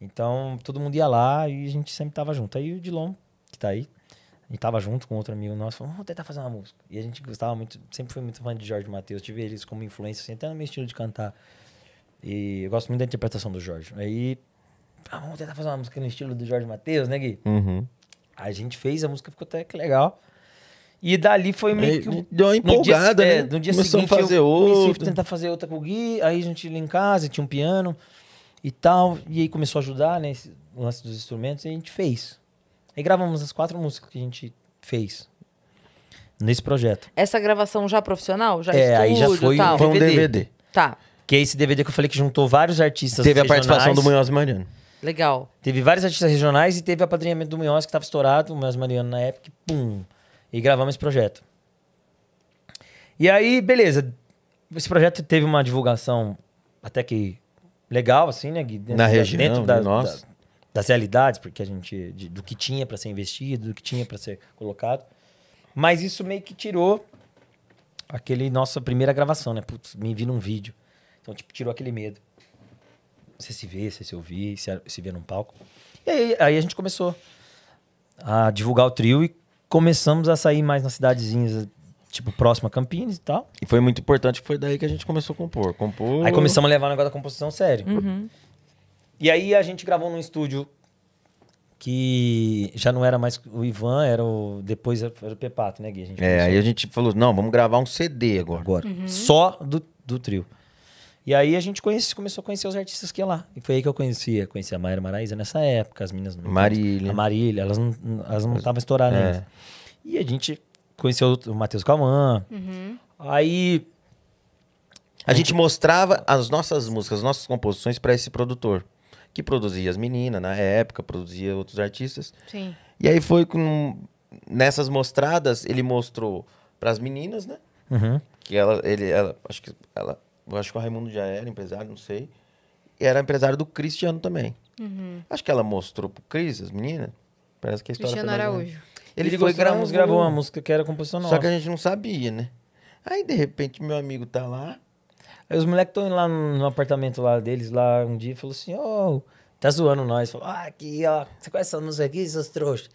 Então, todo mundo ia lá e a gente sempre tava junto. Aí o Dilon, que tá aí, a gente tava junto com outro amigo nosso, falou, vamos tentar fazer uma música. E a gente gostava muito, sempre foi muito fã de Jorge Matheus, tive eles como influência, assim, até no meu estilo de cantar. E eu gosto muito da interpretação do Jorge. Aí, ah, vamos tentar fazer uma música no estilo do Jorge Matheus, né, Gui? Uhum. A gente fez, a música ficou até que legal. E dali foi meio que. Deu uma empolgada, no dia, né? É, no dia seguinte, a fazer eu outra. comecei a tentar fazer outra com o Gui, aí a gente ia em casa, tinha um piano e tal. E aí começou a ajudar, né? lance dos instrumentos, e a gente fez. Aí gravamos as quatro músicas que a gente fez nesse projeto. Essa gravação já profissional? Já é, aí já foi, tal. foi um DVD. DVD. Tá. Que é esse DVD que eu falei que juntou vários artistas Teve regionais. a participação do Munhoz Mariano. Legal. Teve vários artistas regionais e teve o apadrinhamento do Munhoz, que estava estourado, o Munhoz Mariano na época, e pum. E gravamos esse projeto. E aí, beleza. Esse projeto teve uma divulgação até que legal, assim, né, Gui? Dentro, Na região, dentro da, né? da, das realidades, porque a gente. De, do que tinha para ser investido, do que tinha para ser colocado. Mas isso meio que tirou aquele nossa primeira gravação, né? Putz, me vi num vídeo. Então, tipo, tirou aquele medo. Você se vê, você se ouvir, se se vê num palco. E aí, aí a gente começou a divulgar o trio e começamos a sair mais nas cidadezinhas tipo, próximo a Campinas e tal. E foi muito importante, foi daí que a gente começou a compor. compor... Aí começamos a levar o negócio da composição sério. Uhum. E aí a gente gravou num estúdio que já não era mais o Ivan, era o depois era o Pepato, né, Gui? é, aí a gente falou, não, vamos gravar um CD agora. agora. Uhum. Só do, do trio. E aí a gente conhece, começou a conhecer os artistas que ia lá. E foi aí que eu conhecia. Conheci a Mayra Maraíza nessa época, as meninas... Marília. a Marília, elas não estavam elas não estouradas é. E a gente conheceu o Matheus Calman. Uhum. Aí. A gente mostrava as nossas músicas, as nossas composições para esse produtor, que produzia as meninas na época, produzia outros artistas. Sim. E aí foi com nessas mostradas ele mostrou para as meninas, né? Uhum. Que ela, ele, ela, acho que ela, acho que o Raimundo já era empresário, não sei. E era empresário do Cristiano também. Uhum. Acho que ela mostrou pro Cris, as meninas. Parece que a história Cristiano Araújo. Ele, ele foi gravamos, gravou uma música que era composição nossa. Só que a gente não sabia, né? Aí, de repente, meu amigo tá lá. Aí os moleques estão lá no apartamento lá deles, lá um dia, falou assim, ô, oh, tá zoando nós. Falou, ah, aqui, ó, você conhece essa música aqui, seus trouxas?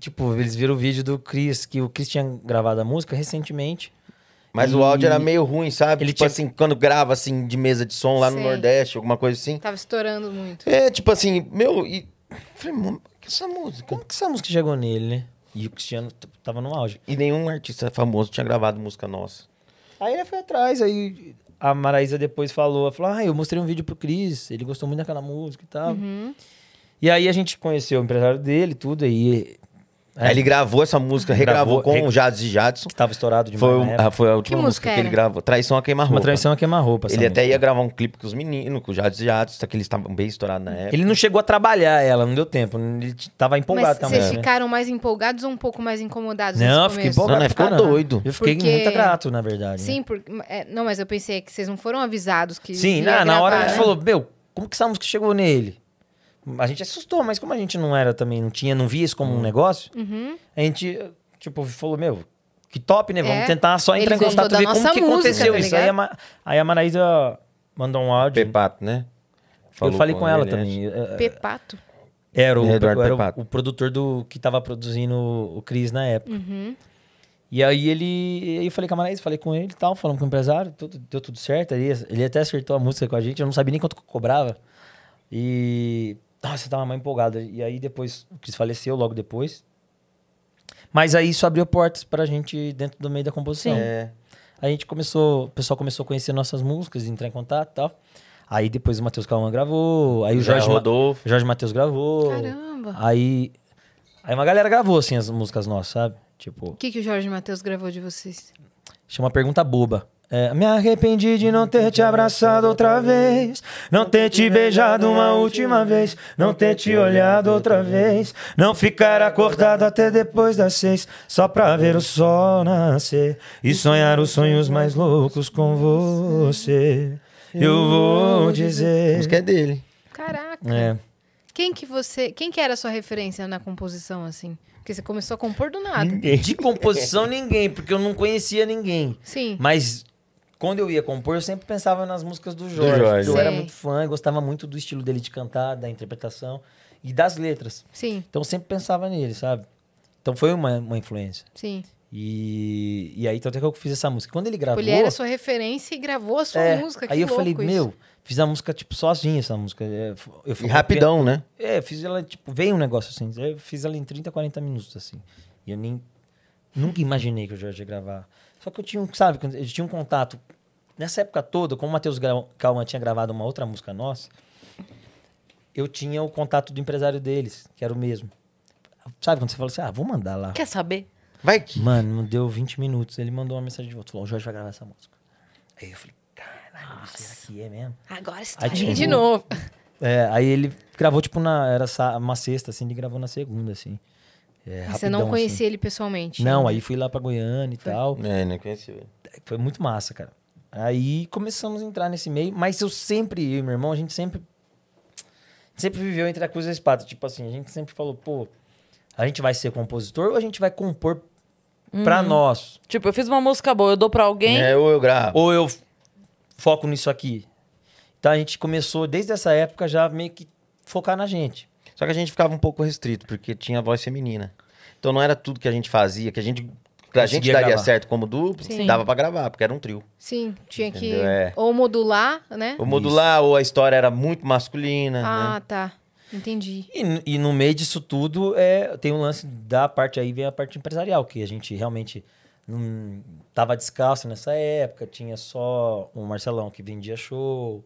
Tipo, eles viram o vídeo do Chris, que o Chris tinha gravado a música recentemente. Mas e... o áudio era meio ruim, sabe? Ele tipo tinha... assim, quando grava assim de mesa de som lá Sei. no Nordeste, alguma coisa assim. Tava estourando muito. É, tipo assim, meu, e falei, mano, que essa música? Como que essa música chegou nele, né? E o Cristiano tava no auge. E nenhum artista famoso tinha gravado música nossa. Aí ele foi atrás, aí a Maraísa depois falou, falou, ah, eu mostrei um vídeo pro Cris, ele gostou muito daquela música e tal. Uhum. E aí a gente conheceu o empresário dele, tudo, aí é. Aí ele gravou essa música, regravou gravou, com o Jades e Jadson. Que tava estourado demais. Foi, ah, foi a última que música, que ele gravou. Traição a queimar roupa Uma traição a queimar roupa Ele música. até ia gravar um clipe com os meninos, com o Jades e Jadson, que eles estavam bem estourados na época. Ele não chegou a trabalhar ela, não deu tempo. Ele tava empolgado Mas também. Vocês né? ficaram mais empolgados ou um pouco mais incomodados? Não, eu fiquei né, empolgado. Não, não, ficou doido. Eu fiquei porque... muito grato, na verdade. Né? Sim, porque. É, não, mas eu pensei que vocês não foram avisados que. Sim, na, gravar, na hora né? ele falou, meu, como que essa música chegou nele? a gente assustou, mas como a gente não era também, não tinha, não via isso como um uhum. negócio, uhum. a gente, tipo, falou, meu, que top, né? Vamos é. tentar só entrar Ele em contato ver como música, que aconteceu tá isso. Aí a, aí a Maraísa mandou um áudio. Pepato, né? Falou eu falei com, com ela né? também. Eh, eh, Pepato? Era, o, Eduardo era Pepato. o, produtor do que estava produzindo o Cris na época. Uhum. E aí ele. Aí eu falei com a Maraísa, falei com ele e tal, falando com o empresário, tudo, deu tudo certo. Ele, ele até acertou a música com a gente, eu não sabia nem quanto cobrava. E nossa, você tava mais empolgada. E aí depois, o Cris faleceu logo depois. Mas aí isso abriu portas pra gente dentro do meio da composição. É. A gente começou, o pessoal começou a conhecer nossas músicas, entrar em contato e tal. Aí depois o Matheus Calman gravou, aí o Jorge Rodolfo, Jorge Matheus gravou. Caramba. Aí aí uma galera gravou assim as músicas nossas, sabe? Tipo. O que que o Jorge Matheus gravou de vocês? Chama Pergunta Boba. É, me arrependi de não ter te abraçado outra vez, não ter te beijado uma última vez, não ter te olhado outra vez, não ficar acordado até depois das seis, só pra ver o sol nascer e sonhar os sonhos mais loucos com você. Eu vou dizer. A que é dele. Caraca. É. Quem que você, quem que era a sua referência na composição assim? Porque você começou a compor do nada. Ninguém. De composição, ninguém, porque eu não conhecia ninguém. Sim. Mas quando eu ia compor, eu sempre pensava nas músicas do Jorge. Do Jorge. Eu era muito fã, gostava muito do estilo dele de cantar, da interpretação e das letras. Sim. Então eu sempre pensava nele, sabe? Então foi uma, uma influência. Sim. E, e aí, então, até que eu fiz essa música. Quando ele gravou. Ele era sua referência e gravou a sua é, música. Que aí eu falei, isso. meu, fiz a música, tipo, sozinha essa música. É, eu fui, rapidão, eu, né? É, fiz ela, tipo, veio um negócio assim. Eu fiz ela em 30, 40 minutos, assim. E eu nem. Nunca imaginei que o Jorge ia gravar. Só que eu tinha, sabe, eu tinha um contato. Nessa época toda, como o Matheus Calma tinha gravado uma outra música nossa, eu tinha o contato do empresário deles, que era o mesmo. Sabe quando você fala assim, ah, vou mandar lá. Quer saber? Vai que. Mano, não deu 20 minutos. Ele mandou uma mensagem de volta. Falou, o Jorge vai gravar essa música. Aí eu falei, caralho, Nossa. será que é mesmo? Agora está aí, tipo, de novo. É, aí ele gravou, tipo, na. Era uma sexta, assim, ele gravou na segunda, assim. É, rapidão, você não conhecia assim. ele pessoalmente? Não, né? aí fui lá pra Goiânia e foi. tal. É, não conheci ele. É, foi muito massa, cara. Aí começamos a entrar nesse meio, mas eu sempre, eu e meu irmão, a gente sempre. Sempre viveu entre a cruz e a espada. Tipo assim, a gente sempre falou, pô, a gente vai ser compositor ou a gente vai compor uhum. pra nós? Tipo, eu fiz uma música boa, eu dou pra alguém. É, ou eu gravo. Ou eu foco nisso aqui. Então a gente começou, desde essa época, já meio que focar na gente. Só que a gente ficava um pouco restrito, porque tinha voz feminina. Então não era tudo que a gente fazia, que a gente a gente daria gravar. certo como duplo, Sim. dava para gravar, porque era um trio. Sim, tinha Entendeu? que é. ou modular, né? Ou modular, Isso. ou a história era muito masculina. Ah, né? tá. Entendi. E, e, no meio disso tudo, é, tem um lance da parte aí, vem a parte empresarial, que a gente realmente não tava descalço nessa época, tinha só o um Marcelão que vendia show.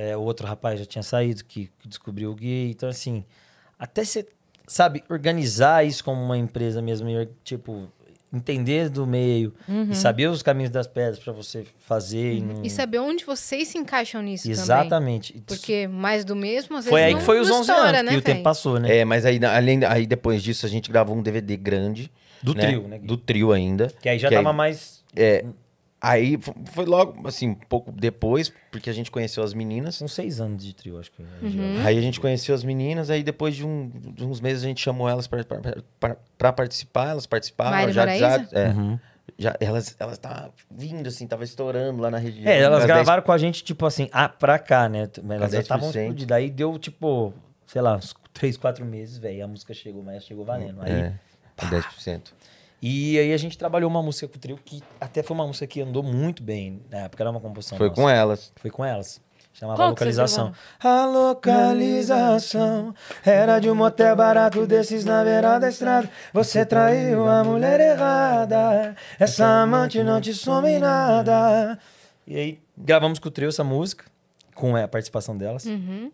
É, o outro rapaz já tinha saído, que, que descobriu o gay. Então, assim, até você, sabe, organizar isso como uma empresa mesmo, tipo, entender do meio uhum. e saber os caminhos das pedras para você fazer. Uhum. E, não... e, saber onde vocês se encaixam nisso Exatamente. Também. Porque mais do mesmo, às foi aí que foi os 11 anos, né, e o tempo passou, né? É, mas aí, além, aí depois disso Aí foi logo, assim, um pouco depois, porque a gente conheceu as meninas. Uns seis anos de trio, acho que. É. Uhum. Aí a gente conheceu as meninas, aí depois de, um, de uns meses a gente chamou elas para participar, elas participaram. Mário já, Maraísa? já, é, uhum. já Elas elas estavam tá vindo, assim, tava estourando lá na região. É, elas gravaram 10... com a gente, tipo assim, ah, pra cá, né? Elas já estavam explodidas. Aí deu, tipo, sei lá, uns três, quatro meses, velho. A música chegou, mas chegou valendo. É, aí, é, pá, 10%. E aí a gente trabalhou uma música com o trio que até foi uma música que andou muito bem na época, era uma composição. Foi nossa. com elas. Foi com elas. Chamava Qual localização. A localização era de um motel barato desses na beira da estrada. Você traiu a mulher errada. Essa amante não te some nada. E aí gravamos com o trio essa música, com a participação delas. Uhum.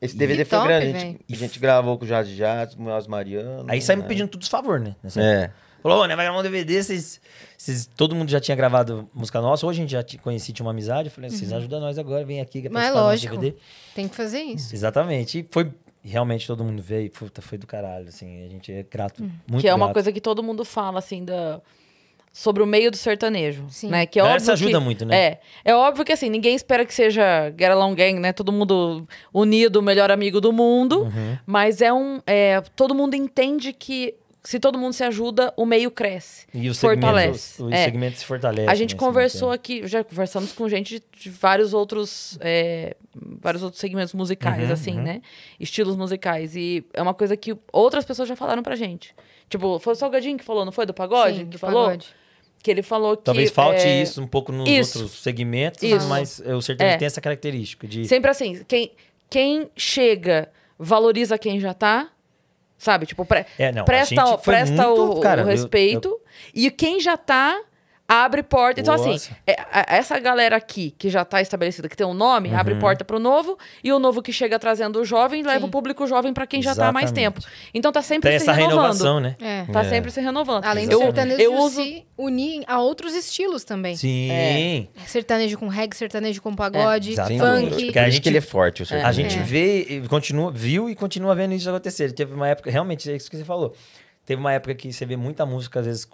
Esse DVD e foi top, grande. A gente, a gente, gravou com o com o Mel Mariano. Aí saímos né? pedindo todos os favor, né? Nessa é. Época. Falou, né? Vai gravar um DVD, vocês, vocês. Todo mundo já tinha gravado música nossa. Hoje a gente já te conhecia, tinha uma amizade. falei, vocês uhum. ajudam nós agora, vem aqui é é gravar Mas lógico, DVD. Tem que fazer isso. Exatamente. E foi. Realmente todo mundo veio, puta, foi do caralho, assim, a gente é grato, uhum. muito Que é uma coisa que todo mundo fala, assim, da sobre o meio do sertanejo, Sim. né? Que é, é óbvio ajuda que, muito, né? É, é óbvio que assim, ninguém espera que seja Get Along Gang, né? Todo mundo unido, melhor amigo do mundo, uhum. mas é um, é, todo mundo entende que se todo mundo se ajuda, o meio cresce. E o fortalece. Segmento, o, o é. segmento se fortalece. A gente né, conversou momento. Assim, aqui, já conversamos com gente de, de vários outros é, vários outros segmentos musicais, uhum, assim, uhum. né? Estilos musicais. E é uma coisa que outras pessoas já falaram pra gente. Tipo, foi o Salgadinho que falou, não foi? Do pagode? Sim, que do falou? Pagode. Que ele falou que. Talvez falte é... isso um pouco nos isso. outros segmentos, isso. mas eu certamente é. tem essa característica de. Sempre assim, quem, quem chega valoriza quem já tá Sabe? Tipo, pre é, não, presta, presta muito, o, cara, o, respeito. Eu, eu... E quem já tá abre porta. Então, assim, Nossa. assim, essa galera aqui, que já está estabelecida, que tem um nome, uhum. abre porta para o novo, e o novo que chega trazendo o jovem, Sim. leva o público jovem para quem Exatamente. já está há mais tempo. Então, tá sempre tem se essa renovando. renovação, né? É. Tá é. sempre se renovando. Além do sertanejo eu, uso... se unir a outros estilos também. Sim. É. Sertanejo com reggae, sertanejo com pagode, é. funk. Porque a gente, ele é forte, o sertanejo. A gente é. vê, continua, viu e continua vendo isso acontecer. Teve uma época, realmente, é isso que você falou. Teve uma época que você vê muita música, às vezes,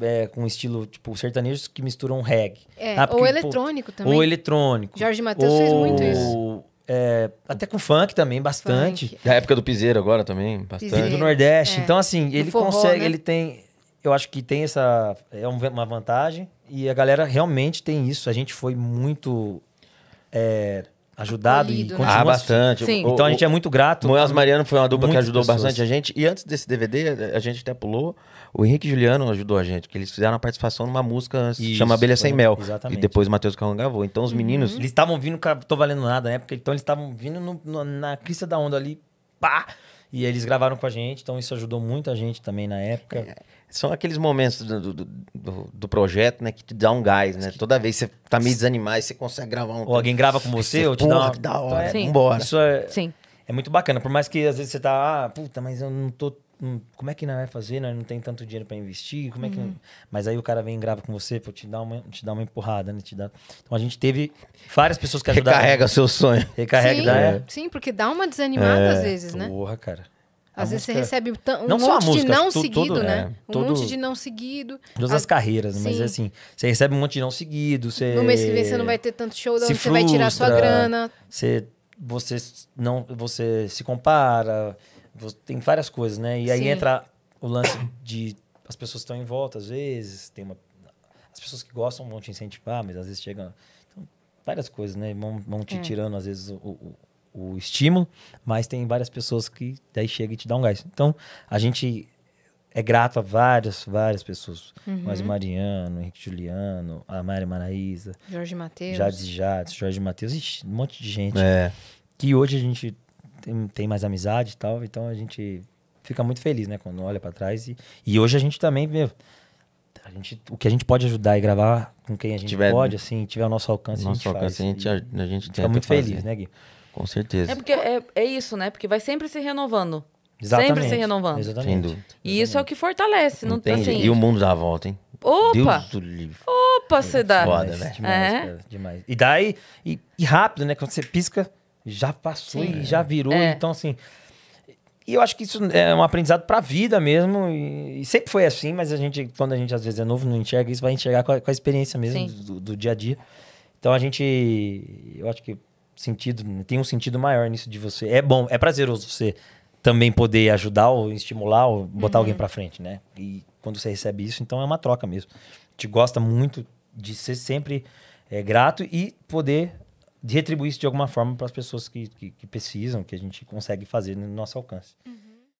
é, com estilo, tipo, sertanejos que misturam reggae. É, ah, porque, ou eletrônico pô, também. Ou eletrônico. Jorge Matheus ou... fez muito isso. É, até com funk também, bastante. Funk. Da época do Piseiro agora também, bastante. Piseiro, do Nordeste. É. Então, assim, ele forró, consegue, né? ele tem... Eu acho que tem essa... É uma vantagem. E a galera realmente tem isso. A gente foi muito... É, ajudado e né? continua. Ah, assim. bastante. Sim. então a gente é muito grato. Moelas Mariano foi uma dupla que ajudou pessoas. bastante a gente. E antes desse DVD, a gente até pulou. O Henrique Juliano ajudou a gente, que eles fizeram a participação numa música que chama Abelha Sem é, Mel. Exatamente. E depois o Matheus Carrão gravou. Então os uhum. meninos. Uhum. Eles estavam vindo, tô valendo nada na né? época, então eles estavam vindo no, no, na crista da onda ali, pá! E eles gravaram com a gente, então isso ajudou muito a gente também na época. É. São aqueles momentos do, do, do, do, projeto, né? Que te dá um gás, né? Que... Toda vez que você tá meio desanimado, você consegue gravar um... Ou alguém grava com você, você ou te dá uma... que da então, hora, Sim. É, vambora. Isso é... Sim. É muito bacana, por mais que às vezes você tá... Ah, puta, mas eu não tô... Como é que não vai fazer, né? Não tem tanto dinheiro para investir, como é que... Uhum. Mas aí o cara vem e grava com você, pô, te dá uma, te dá uma empurrada, né? Te dá... Então a gente teve várias pessoas que ajudaram. Recarrega seu sonho. Recarrega, Sim, dá, né? sim porque dá uma é. desanimada é, às vezes, né? Porra, cara. Às a vezes música... você recebe um não monte música, de não tudo, seguido, tudo, né? É, um monte de não seguido. Todas as, carreiras, né? Sim. mas assim, você recebe um monte de não seguido. Você... No mês que vem você não vai ter tanto show, frustra, você vai tirar sua grana. Você, você, não, você se compara, você... tem várias coisas, né? E Sim. aí entra o lance de as pessoas estão em volta, às vezes, tem uma. As pessoas que gostam vão te incentivar, mas às vezes chegam. Então, várias coisas, né? Vão, vão te é. tirando, às vezes, o, o o estímulo, mas tem várias pessoas que daí chega e te dá um gás. Então, a gente é grato a várias, várias pessoas. Uhum. Mas o Mariano, Henrique Juliano, a Mari Maraísa. Jorge Matheus. Jades Jades, Jorge Matheus, um monte de gente. É. Que hoje a gente tem, tem, mais amizade e tal, então a gente fica muito feliz, né? Quando olha para trás. E, e hoje a gente também, meu, a gente, o que a gente pode ajudar e gravar com quem a gente tiver, pode, assim, tiver o nosso alcance, nosso a gente alcance, faz. A gente, a, a gente fica muito fazer. feliz, né, Gui? Com certeza. É porque é, é isso, né? Porque vai sempre se renovando. Exatamente. Sempre se renovando. Exatamente. Sem dúvida. E isso é o que fortalece. Não, tem assim... E o mundo dá a volta, hein? Opa! Deus do livro. Opa, você dá. Foda, né? Demais, é. cara, demais. E daí, e, e, rápido, né? Quando você pisca, já passou Sim. e já virou. É. Então, assim. E eu acho que isso é um aprendizado pra vida mesmo. E, e, sempre foi assim, mas a gente, quando a gente às vezes é novo, não enxerga isso, vai enxergar com a, com a experiência mesmo do, do, dia a dia. Então a gente. Eu acho que sentido, tem um sentido maior nisso de você. É bom, é prazeroso você também poder ajudar ou estimular ou botar uhum. alguém para frente, né? E quando você recebe isso, então é uma troca mesmo. A gente gosta muito de ser sempre é, grato e poder retribuir isso de alguma forma para as pessoas que, que, que, precisam, que a gente consegue fazer no nosso alcance. Uhum.